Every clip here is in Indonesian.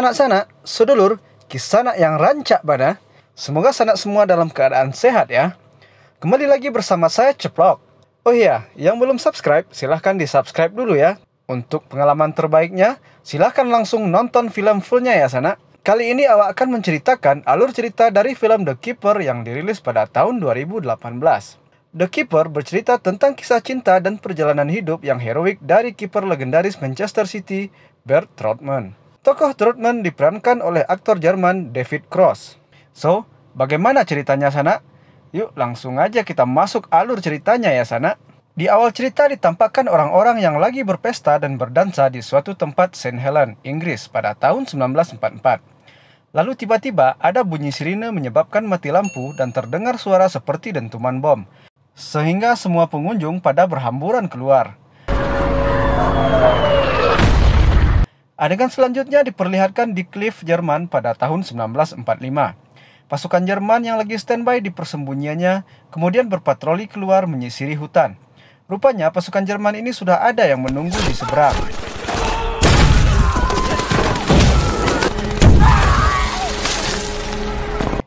sanak-sanak, sedulur, kisanak yang rancak pada. Semoga sanak semua dalam keadaan sehat ya. Kembali lagi bersama saya Ceplok. Oh iya, yang belum subscribe silahkan di subscribe dulu ya. Untuk pengalaman terbaiknya, silahkan langsung nonton film fullnya ya sana. Kali ini awak akan menceritakan alur cerita dari film The Keeper yang dirilis pada tahun 2018. The Keeper bercerita tentang kisah cinta dan perjalanan hidup yang heroik dari kiper legendaris Manchester City, Bert Trotman. Tokoh Trotman diperankan oleh aktor Jerman David Cross. So, bagaimana ceritanya sana? Yuk langsung aja kita masuk alur ceritanya ya sana. Di awal cerita ditampakkan orang-orang yang lagi berpesta dan berdansa di suatu tempat St. Helen, Inggris pada tahun 1944. Lalu tiba-tiba ada bunyi sirine menyebabkan mati lampu dan terdengar suara seperti dentuman bom. Sehingga semua pengunjung pada berhamburan keluar. Adegan selanjutnya diperlihatkan di Cliff, Jerman pada tahun 1945. Pasukan Jerman yang lagi standby di persembunyiannya kemudian berpatroli keluar menyisiri hutan. Rupanya pasukan Jerman ini sudah ada yang menunggu di seberang.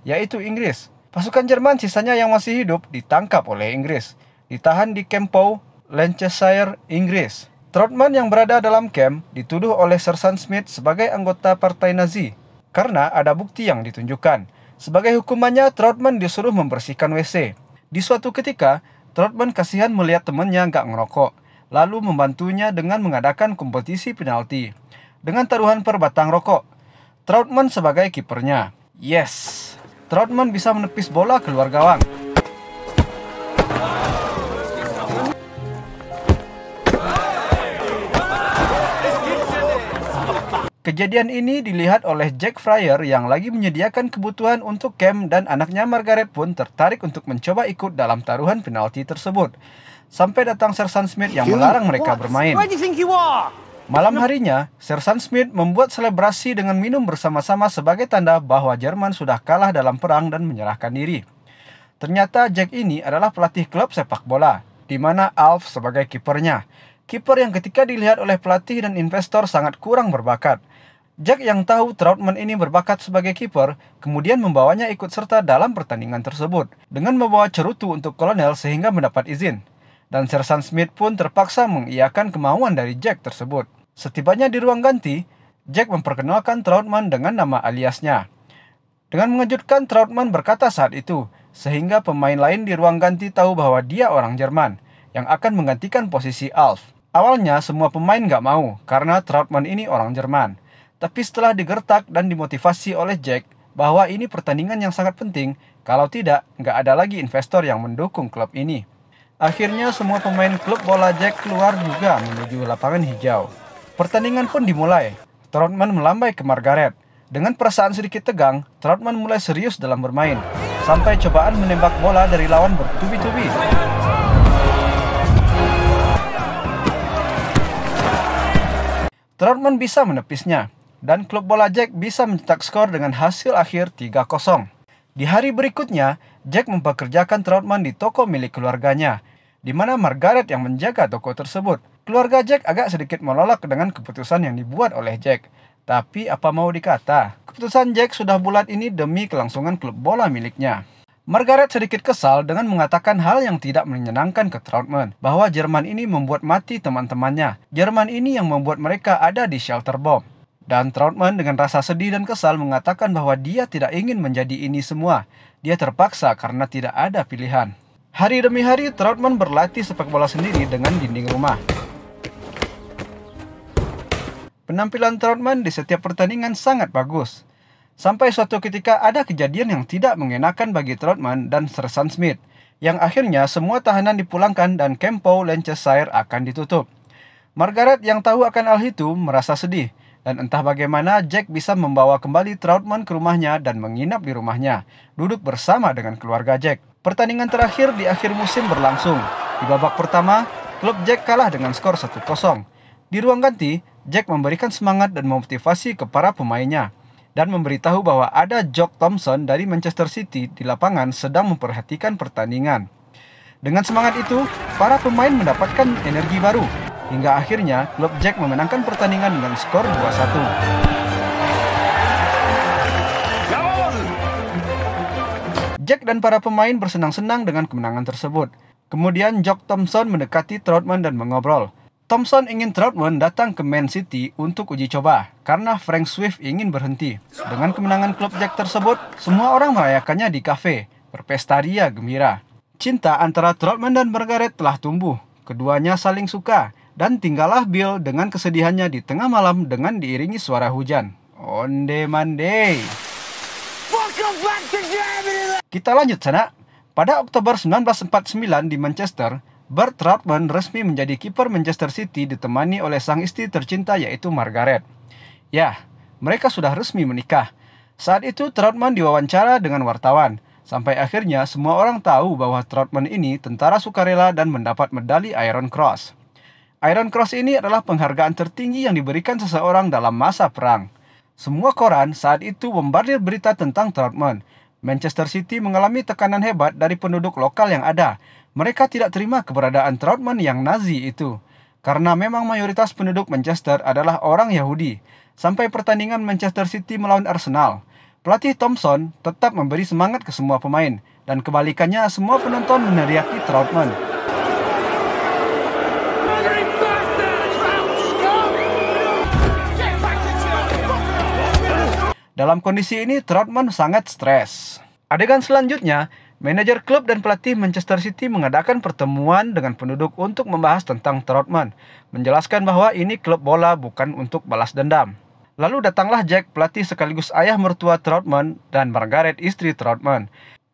Yaitu Inggris. Pasukan Jerman sisanya yang masih hidup ditangkap oleh Inggris. Ditahan di Kempau, Lancashire, Inggris. Trotman yang berada dalam camp dituduh oleh Sersan Smith sebagai anggota partai Nazi karena ada bukti yang ditunjukkan. Sebagai hukumannya, Trotman disuruh membersihkan WC. Di suatu ketika, Trotman kasihan melihat temannya nggak ngerokok, lalu membantunya dengan mengadakan kompetisi penalti dengan taruhan per batang rokok. Trotman sebagai kipernya. Yes, Trotman bisa menepis bola keluar gawang. Kejadian ini dilihat oleh Jack Fryer yang lagi menyediakan kebutuhan untuk Cam dan anaknya Margaret pun tertarik untuk mencoba ikut dalam taruhan penalti tersebut. Sampai datang Sersan Smith yang melarang mereka bermain. Malam harinya, Sersan Smith membuat selebrasi dengan minum bersama-sama sebagai tanda bahwa Jerman sudah kalah dalam perang dan menyerahkan diri. Ternyata Jack ini adalah pelatih klub sepak bola, di mana Alf sebagai kipernya. Kiper yang ketika dilihat oleh pelatih dan investor sangat kurang berbakat. Jack yang tahu Troutman ini berbakat sebagai kiper, kemudian membawanya ikut serta dalam pertandingan tersebut dengan membawa cerutu untuk kolonel sehingga mendapat izin. Dan Sersan Smith pun terpaksa mengiyakan kemauan dari Jack tersebut. Setibanya di ruang ganti, Jack memperkenalkan Troutman dengan nama aliasnya. Dengan mengejutkan, Troutman berkata saat itu, sehingga pemain lain di ruang ganti tahu bahwa dia orang Jerman yang akan menggantikan posisi Alf. Awalnya semua pemain gak mau karena Troutman ini orang Jerman. Tapi setelah digertak dan dimotivasi oleh Jack bahwa ini pertandingan yang sangat penting, kalau tidak nggak ada lagi investor yang mendukung klub ini. Akhirnya semua pemain klub bola Jack keluar juga menuju lapangan hijau. Pertandingan pun dimulai. Troutman melambai ke Margaret. Dengan perasaan sedikit tegang, Troutman mulai serius dalam bermain. Sampai cobaan menembak bola dari lawan bertubi-tubi. Troutman bisa menepisnya, dan klub bola Jack bisa mencetak skor dengan hasil akhir 3-0. Di hari berikutnya, Jack mempekerjakan Troutman di toko milik keluarganya, di mana Margaret yang menjaga toko tersebut. Keluarga Jack agak sedikit menolak dengan keputusan yang dibuat oleh Jack. Tapi apa mau dikata, keputusan Jack sudah bulat ini demi kelangsungan klub bola miliknya. Margaret sedikit kesal dengan mengatakan hal yang tidak menyenangkan ke Troutman, bahwa Jerman ini membuat mati teman-temannya. Jerman ini yang membuat mereka ada di shelter bomb. Dan Troutman dengan rasa sedih dan kesal mengatakan bahwa dia tidak ingin menjadi ini semua. Dia terpaksa karena tidak ada pilihan. Hari demi hari, Troutman berlatih sepak bola sendiri dengan dinding rumah. Penampilan Troutman di setiap pertandingan sangat bagus. Sampai suatu ketika ada kejadian yang tidak mengenakan bagi Troutman dan Sersan Smith, yang akhirnya semua tahanan dipulangkan dan Kempo Lancashire akan ditutup. Margaret yang tahu akan hal itu merasa sedih, dan entah bagaimana Jack bisa membawa kembali Troutman ke rumahnya dan menginap di rumahnya, duduk bersama dengan keluarga Jack. Pertandingan terakhir di akhir musim berlangsung. Di babak pertama, klub Jack kalah dengan skor 1-0. Di ruang ganti, Jack memberikan semangat dan memotivasi ke para pemainnya dan memberitahu bahwa ada Jock Thompson dari Manchester City di lapangan sedang memperhatikan pertandingan. Dengan semangat itu, para pemain mendapatkan energi baru, hingga akhirnya klub Jack memenangkan pertandingan dengan skor 2-1. Jack dan para pemain bersenang-senang dengan kemenangan tersebut. Kemudian Jock Thompson mendekati Troutman dan mengobrol. Thompson ingin Troutman datang ke Man City untuk uji coba karena Frank Swift ingin berhenti. Dengan kemenangan klub Jack tersebut, semua orang merayakannya di kafe, berpesta ria gembira. Cinta antara Troutman dan Margaret telah tumbuh. Keduanya saling suka dan tinggallah Bill dengan kesedihannya di tengah malam dengan diiringi suara hujan. Onde mande. Kita lanjut sana. Pada Oktober 1949 di Manchester, Bert Troutman resmi menjadi kiper Manchester City ditemani oleh sang istri tercinta yaitu Margaret. Ya, mereka sudah resmi menikah. Saat itu Troutman diwawancara dengan wartawan. Sampai akhirnya semua orang tahu bahwa Troutman ini tentara sukarela dan mendapat medali Iron Cross. Iron Cross ini adalah penghargaan tertinggi yang diberikan seseorang dalam masa perang. Semua koran saat itu bombardir berita tentang Troutman. Manchester City mengalami tekanan hebat dari penduduk lokal yang ada, mereka tidak terima keberadaan Troutman yang Nazi itu, karena memang mayoritas penduduk Manchester adalah orang Yahudi. Sampai pertandingan Manchester City melawan Arsenal, pelatih Thompson tetap memberi semangat ke semua pemain, dan kebalikannya semua penonton meneriaki Troutman. Dalam kondisi ini, Troutman sangat stres. Adegan selanjutnya, Manajer klub dan pelatih Manchester City mengadakan pertemuan dengan penduduk untuk membahas tentang Trotman, menjelaskan bahwa ini klub bola bukan untuk balas dendam. Lalu datanglah Jack, pelatih sekaligus ayah mertua Trotman, dan Margaret, istri Trotman.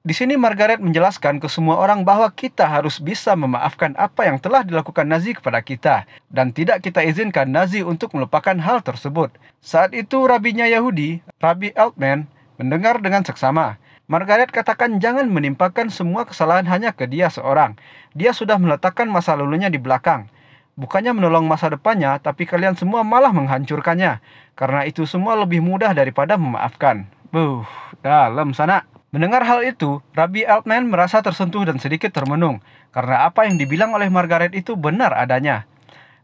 Di sini Margaret menjelaskan ke semua orang bahwa kita harus bisa memaafkan apa yang telah dilakukan Nazi kepada kita dan tidak kita izinkan Nazi untuk melupakan hal tersebut. Saat itu rabinya Yahudi, Rabbi Altman, mendengar dengan seksama. Margaret katakan jangan menimpakan semua kesalahan hanya ke dia seorang. Dia sudah meletakkan masa lalunya di belakang. Bukannya menolong masa depannya, tapi kalian semua malah menghancurkannya. Karena itu semua lebih mudah daripada memaafkan. Buh, dalam sana. Mendengar hal itu, Rabbi Altman merasa tersentuh dan sedikit termenung. Karena apa yang dibilang oleh Margaret itu benar adanya.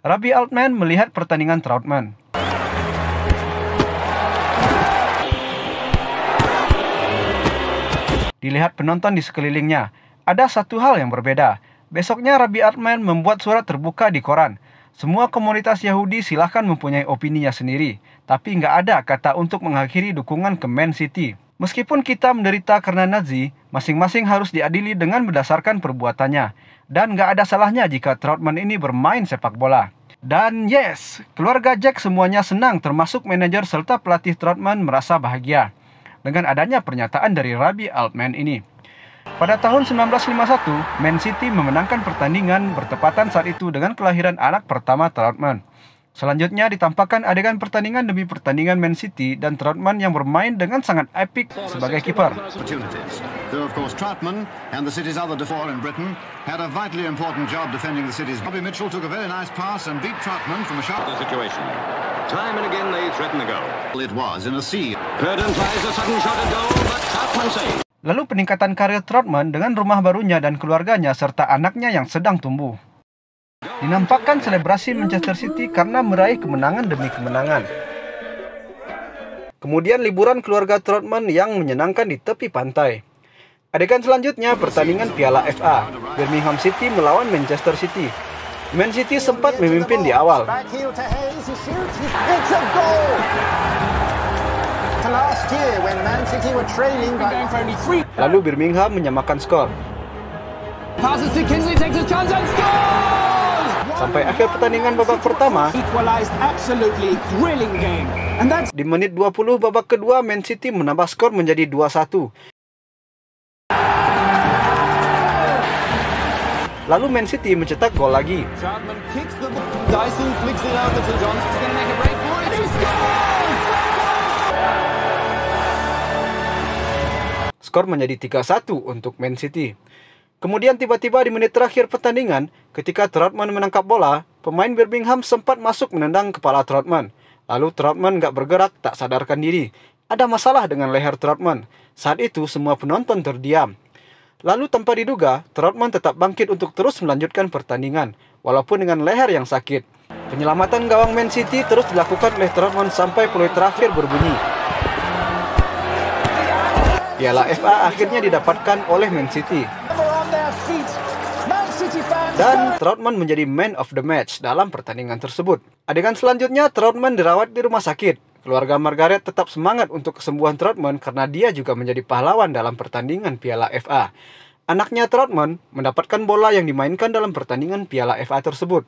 Rabbi Altman melihat pertandingan Troutman. dilihat penonton di sekelilingnya. Ada satu hal yang berbeda. Besoknya Rabbi Atman membuat surat terbuka di koran. Semua komunitas Yahudi silahkan mempunyai opininya sendiri, tapi nggak ada kata untuk mengakhiri dukungan ke Man City. Meskipun kita menderita karena Nazi, masing-masing harus diadili dengan berdasarkan perbuatannya. Dan nggak ada salahnya jika Troutman ini bermain sepak bola. Dan yes, keluarga Jack semuanya senang termasuk manajer serta pelatih Troutman merasa bahagia dengan adanya pernyataan dari Rabi Altman ini. Pada tahun 1951, Man City memenangkan pertandingan bertepatan saat itu dengan kelahiran anak pertama Troutman. Selanjutnya ditampakkan adegan pertandingan demi pertandingan Man City dan Trotman yang bermain dengan sangat epic sebagai kiper. Lalu peningkatan karir Trotman dengan rumah barunya dan keluarganya serta anaknya yang sedang tumbuh dinampakkan selebrasi Manchester City karena meraih kemenangan demi kemenangan. Kemudian liburan keluarga Trotman yang menyenangkan di tepi pantai. Adegan selanjutnya pertandingan Piala FA, Birmingham City melawan Manchester City. Man City sempat memimpin di awal. Lalu Birmingham menyamakan skor sampai akhir pertandingan babak pertama. Di menit 20 babak kedua Man City menambah skor menjadi 2-1. Lalu Man City mencetak gol lagi. Skor menjadi 3-1 untuk Man City. Kemudian tiba-tiba di menit terakhir pertandingan, ketika Troutman menangkap bola, pemain Birmingham sempat masuk menendang kepala Troutman. Lalu Troutman gak bergerak, tak sadarkan diri. Ada masalah dengan leher Troutman. Saat itu semua penonton terdiam. Lalu tanpa diduga, Troutman tetap bangkit untuk terus melanjutkan pertandingan, walaupun dengan leher yang sakit. Penyelamatan gawang Man City terus dilakukan oleh Troutman sampai peluit terakhir berbunyi. Piala FA akhirnya didapatkan oleh Man City. Dan Troutman menjadi man of the match dalam pertandingan tersebut. Adegan selanjutnya, Troutman dirawat di rumah sakit. Keluarga Margaret tetap semangat untuk kesembuhan Troutman karena dia juga menjadi pahlawan dalam pertandingan Piala FA. Anaknya Troutman mendapatkan bola yang dimainkan dalam pertandingan Piala FA tersebut.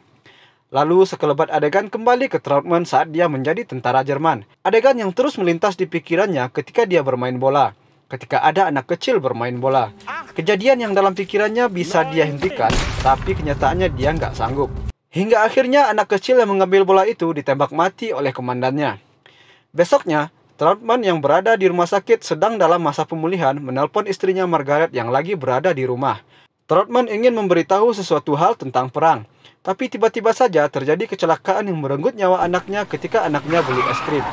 Lalu sekelebat adegan kembali ke Troutman saat dia menjadi tentara Jerman. Adegan yang terus melintas di pikirannya ketika dia bermain bola ketika ada anak kecil bermain bola. Kejadian yang dalam pikirannya bisa dia hentikan, tapi kenyataannya dia nggak sanggup. Hingga akhirnya anak kecil yang mengambil bola itu ditembak mati oleh komandannya. Besoknya, Troutman yang berada di rumah sakit sedang dalam masa pemulihan menelpon istrinya Margaret yang lagi berada di rumah. Troutman ingin memberitahu sesuatu hal tentang perang, tapi tiba-tiba saja terjadi kecelakaan yang merenggut nyawa anaknya ketika anaknya beli es krim.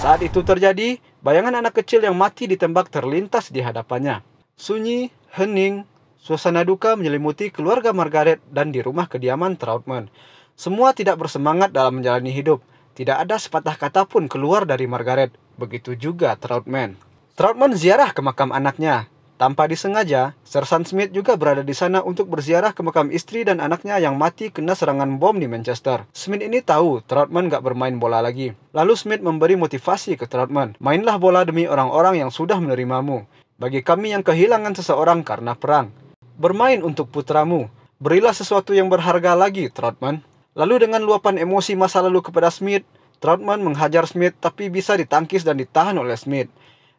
Saat itu terjadi, Bayangan anak kecil yang mati ditembak terlintas di hadapannya. Sunyi, hening, suasana duka menyelimuti keluarga Margaret dan di rumah kediaman Troutman. Semua tidak bersemangat dalam menjalani hidup. Tidak ada sepatah kata pun keluar dari Margaret. Begitu juga Troutman. Troutman ziarah ke makam anaknya. Tanpa disengaja, Sersan Smith juga berada di sana untuk berziarah ke makam istri dan anaknya yang mati kena serangan bom di Manchester. Smith ini tahu Troutman gak bermain bola lagi. Lalu Smith memberi motivasi ke Troutman, mainlah bola demi orang-orang yang sudah menerimamu. Bagi kami yang kehilangan seseorang karena perang. Bermain untuk putramu. Berilah sesuatu yang berharga lagi, Troutman. Lalu dengan luapan emosi masa lalu kepada Smith, Troutman menghajar Smith tapi bisa ditangkis dan ditahan oleh Smith.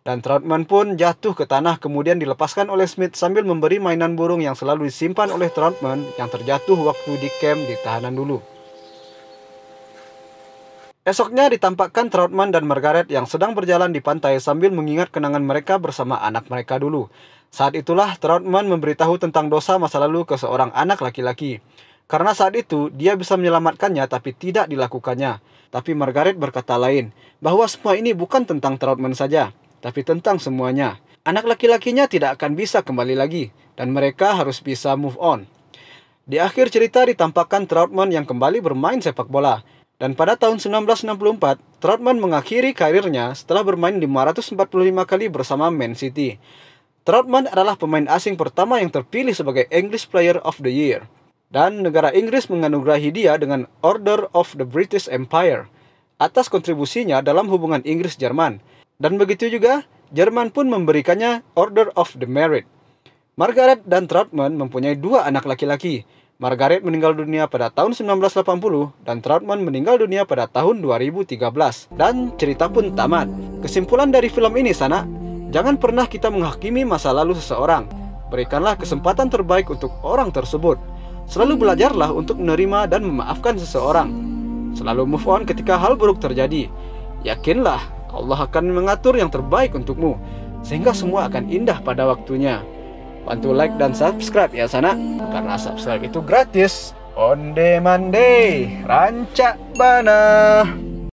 Dan Troutman pun jatuh ke tanah kemudian dilepaskan oleh Smith sambil memberi mainan burung yang selalu disimpan oleh Troutman yang terjatuh waktu di camp di tahanan dulu. Esoknya ditampakkan Troutman dan Margaret yang sedang berjalan di pantai sambil mengingat kenangan mereka bersama anak mereka dulu. Saat itulah Troutman memberitahu tentang dosa masa lalu ke seorang anak laki-laki. Karena saat itu dia bisa menyelamatkannya tapi tidak dilakukannya. Tapi Margaret berkata lain, bahwa semua ini bukan tentang Troutman saja tapi tentang semuanya. Anak laki-lakinya tidak akan bisa kembali lagi, dan mereka harus bisa move on. Di akhir cerita ditampakkan Troutman yang kembali bermain sepak bola, dan pada tahun 1964, Troutman mengakhiri karirnya setelah bermain 545 kali bersama Man City. Troutman adalah pemain asing pertama yang terpilih sebagai English Player of the Year. Dan negara Inggris menganugerahi dia dengan Order of the British Empire atas kontribusinya dalam hubungan Inggris-Jerman. Dan begitu juga, Jerman pun memberikannya Order of the Merit. Margaret dan Troutman mempunyai dua anak laki-laki. Margaret meninggal dunia pada tahun 1980 dan Troutman meninggal dunia pada tahun 2013. Dan cerita pun tamat. Kesimpulan dari film ini sana, jangan pernah kita menghakimi masa lalu seseorang. Berikanlah kesempatan terbaik untuk orang tersebut. Selalu belajarlah untuk menerima dan memaafkan seseorang. Selalu move on ketika hal buruk terjadi. Yakinlah Allah akan mengatur yang terbaik untukmu, sehingga semua akan indah pada waktunya. Bantu like dan subscribe ya sana, karena subscribe itu gratis. on demand day rancak bana.